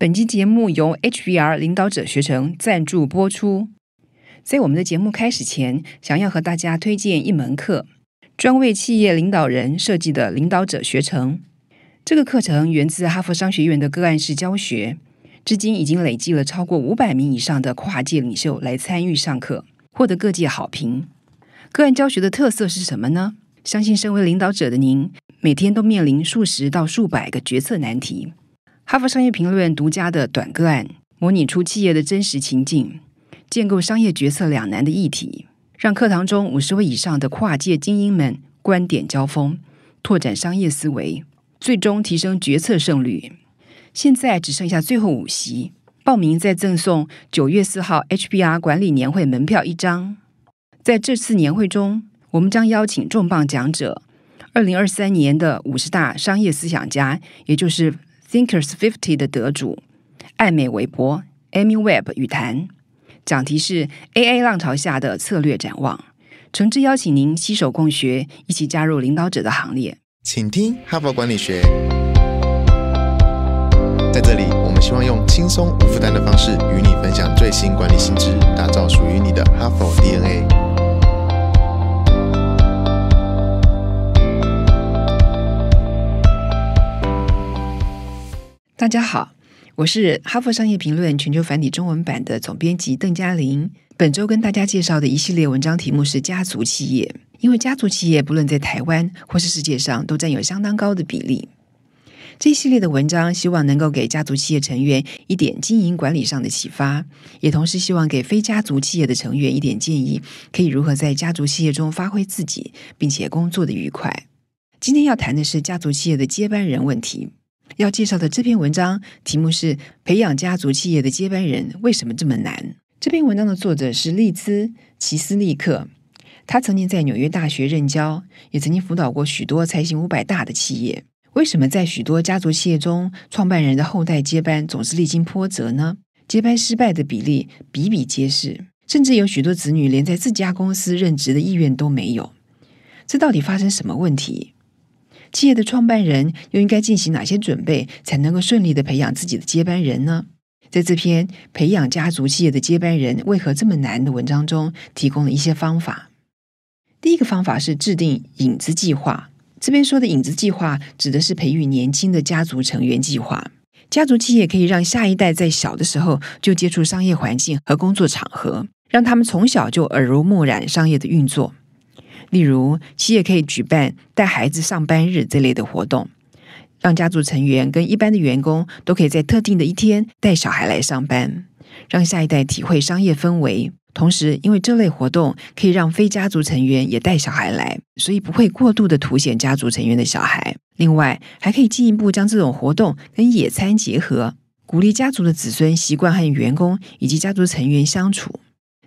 本期节目由 HBR 领导者学成赞助播出。在我们的节目开始前，想要和大家推荐一门课，专为企业领导人设计的领导者学成。这个课程源自哈佛商学院的个案式教学，至今已经累计了超过五百名以上的跨界领袖来参与上课，获得各界好评。个案教学的特色是什么呢？相信身为领导者的您，每天都面临数十到数百个决策难题。哈佛商业评论独家的短个案，模拟出企业的真实情境，建构商业决策两难的议题，让课堂中五十位以上的跨界精英们观点交锋，拓展商业思维，最终提升决策胜率。现在只剩下最后五席，报名再赠送九月四号 HBR 管理年会门票一张。在这次年会中，我们将邀请重磅讲者，二零二三年的五十大商业思想家，也就是。Thinkers50 的得主艾美韦伯 （Amy Webb） 与谈，讲题是 “AA 浪潮下的策略展望”。诚挚邀请您携手共学，一起加入领导者的行列。请听《哈佛管理学》。在这里，我们希望用轻松无负担的方式与你分享最新管理新知，打造属于你的哈佛 DNA。大家好，我是《哈佛商业评论》全球繁体中文版的总编辑邓嘉玲。本周跟大家介绍的一系列文章题目是“家族企业”，因为家族企业不论在台湾或是世界上，都占有相当高的比例。这一系列的文章希望能够给家族企业成员一点经营管理上的启发，也同时希望给非家族企业的成员一点建议，可以如何在家族企业中发挥自己，并且工作的愉快。今天要谈的是家族企业的接班人问题。要介绍的这篇文章题目是《培养家族企业的接班人为什么这么难》。这篇文章的作者是利兹·奇斯利克，他曾经在纽约大学任教，也曾经辅导过许多财行五百大的企业。为什么在许多家族企业中，创办人的后代接班总是历经波折呢？接班失败的比例比比皆是，甚至有许多子女连在自家公司任职的意愿都没有。这到底发生什么问题？企业的创办人又应该进行哪些准备，才能够顺利的培养自己的接班人呢？在这篇《培养家族企业的接班人为何这么难》的文章中，提供了一些方法。第一个方法是制定影子计划。这边说的影子计划，指的是培育年轻的家族成员计划。家族企业可以让下一代在小的时候就接触商业环境和工作场合，让他们从小就耳濡目染商业的运作。例如，企业可以举办带孩子上班日这类的活动，让家族成员跟一般的员工都可以在特定的一天带小孩来上班，让下一代体会商业氛围。同时，因为这类活动可以让非家族成员也带小孩来，所以不会过度的凸显家族成员的小孩。另外，还可以进一步将这种活动跟野餐结合，鼓励家族的子孙习惯和员工以及家族成员相处。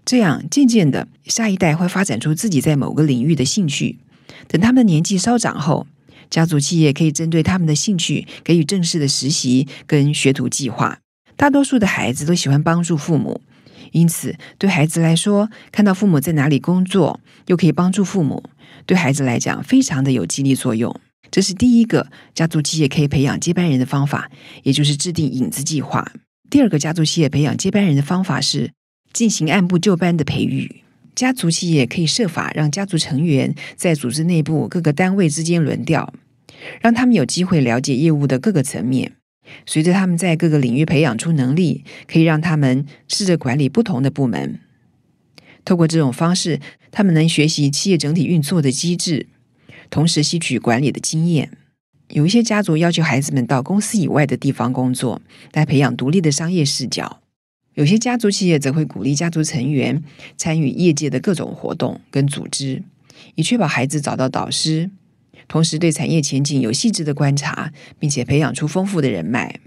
这样，渐渐的，下一代会发展出自己在某个领域的兴趣。等他们的年纪稍长后，家族企业可以针对他们的兴趣给予正式的实习跟学徒计划。大多数的孩子都喜欢帮助父母，因此对孩子来说，看到父母在哪里工作，又可以帮助父母，对孩子来讲非常的有激励作用。这是第一个家族企业可以培养接班人的方法，也就是制定影子计划。第二个家族企业培养接班人的方法是。进行按部就班的培育，家族企业可以设法让家族成员在组织内部各个单位之间轮调，让他们有机会了解业务的各个层面。随着他们在各个领域培养出能力，可以让他们试着管理不同的部门。透过这种方式，他们能学习企业整体运作的机制，同时吸取管理的经验。有一些家族要求孩子们到公司以外的地方工作，来培养独立的商业视角。有些家族企业则会鼓励家族成员参与业界的各种活动跟组织，以确保孩子找到导师，同时对产业前景有细致的观察，并且培养出丰富的人脉。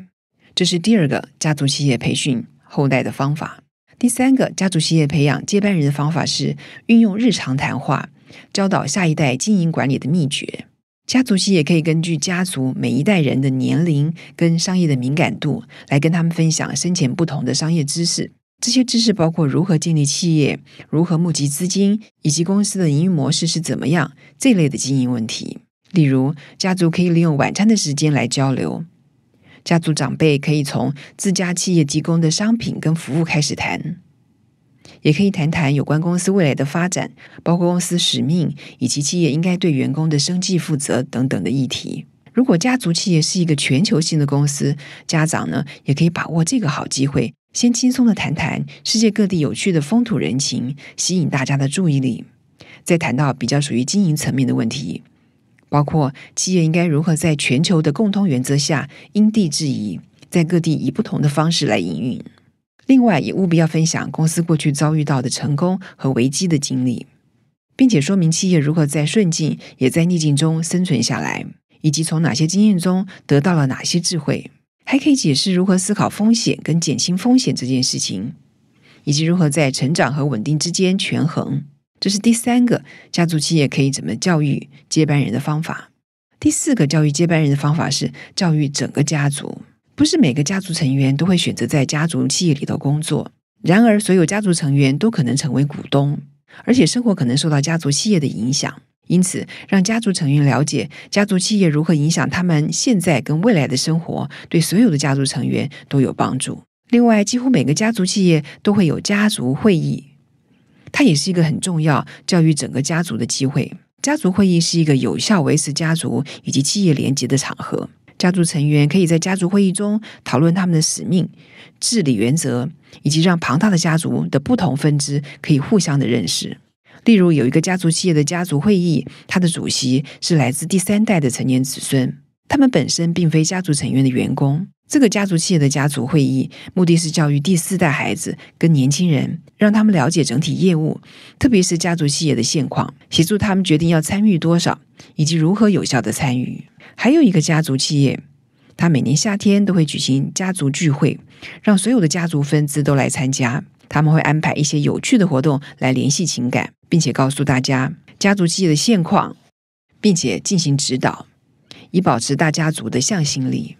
这是第二个家族企业培训后代的方法。第三个家族企业培养接班人的方法是运用日常谈话教导下一代经营管理的秘诀。家族系也可以根据家族每一代人的年龄跟商业的敏感度，来跟他们分享深浅不同的商业知识。这些知识包括如何建立企业、如何募集资金，以及公司的营运模式是怎么样这类的经营问题。例如，家族可以利用晚餐的时间来交流。家族长辈可以从自家企业提供的商品跟服务开始谈。也可以谈谈有关公司未来的发展，包括公司使命以及企业应该对员工的生计负责等等的议题。如果家族企业是一个全球性的公司，家长呢也可以把握这个好机会，先轻松的谈谈世界各地有趣的风土人情，吸引大家的注意力，再谈到比较属于经营层面的问题，包括企业应该如何在全球的共通原则下因地制宜，在各地以不同的方式来营运。另外，也务必要分享公司过去遭遇到的成功和危机的经历，并且说明企业如何在顺境也在逆境中生存下来，以及从哪些经验中得到了哪些智慧，还可以解释如何思考风险跟减轻风险这件事情，以及如何在成长和稳定之间权衡。这是第三个家族企业可以怎么教育接班人的方法。第四个教育接班人的方法是教育整个家族。不是每个家族成员都会选择在家族企业里头工作，然而所有家族成员都可能成为股东，而且生活可能受到家族企业的影响。因此，让家族成员了解家族企业如何影响他们现在跟未来的生活，对所有的家族成员都有帮助。另外，几乎每个家族企业都会有家族会议，它也是一个很重要教育整个家族的机会。家族会议是一个有效维持家族以及企业连结的场合。家族成员可以在家族会议中讨论他们的使命、治理原则，以及让庞大的家族的不同分支可以互相的认识。例如，有一个家族企业的家族会议，他的主席是来自第三代的成年子孙，他们本身并非家族成员的员工。这个家族企业的家族会议目的是教育第四代孩子跟年轻人，让他们了解整体业务，特别是家族企业的现况，协助他们决定要参与多少以及如何有效的参与。还有一个家族企业，他每年夏天都会举行家族聚会，让所有的家族分支都来参加。他们会安排一些有趣的活动来联系情感，并且告诉大家家族企业的现况，并且进行指导，以保持大家族的向心力。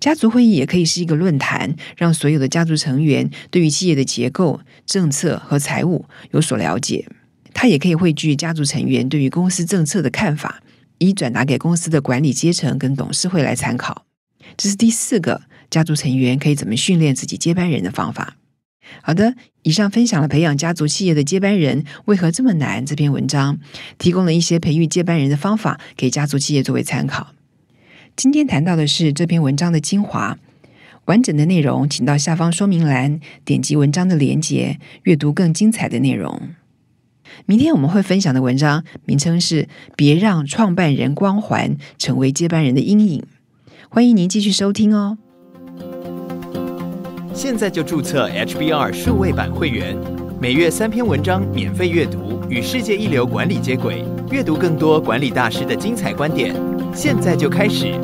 家族会议也可以是一个论坛，让所有的家族成员对于企业的结构、政策和财务有所了解。它也可以汇聚家族成员对于公司政策的看法。一转达给公司的管理阶层跟董事会来参考，这是第四个家族成员可以怎么训练自己接班人的方法。好的，以上分享了培养家族企业的接班人为何这么难这篇文章，提供了一些培育接班人的方法给家族企业作为参考。今天谈到的是这篇文章的精华，完整的内容请到下方说明栏点击文章的链接阅读更精彩的内容。明天我们会分享的文章名称是《别让创办人光环成为接班人的阴影》，欢迎您继续收听哦。现在就注册 HBR 数位版会员，每月三篇文章免费阅读，与世界一流管理接轨，阅读更多管理大师的精彩观点。现在就开始。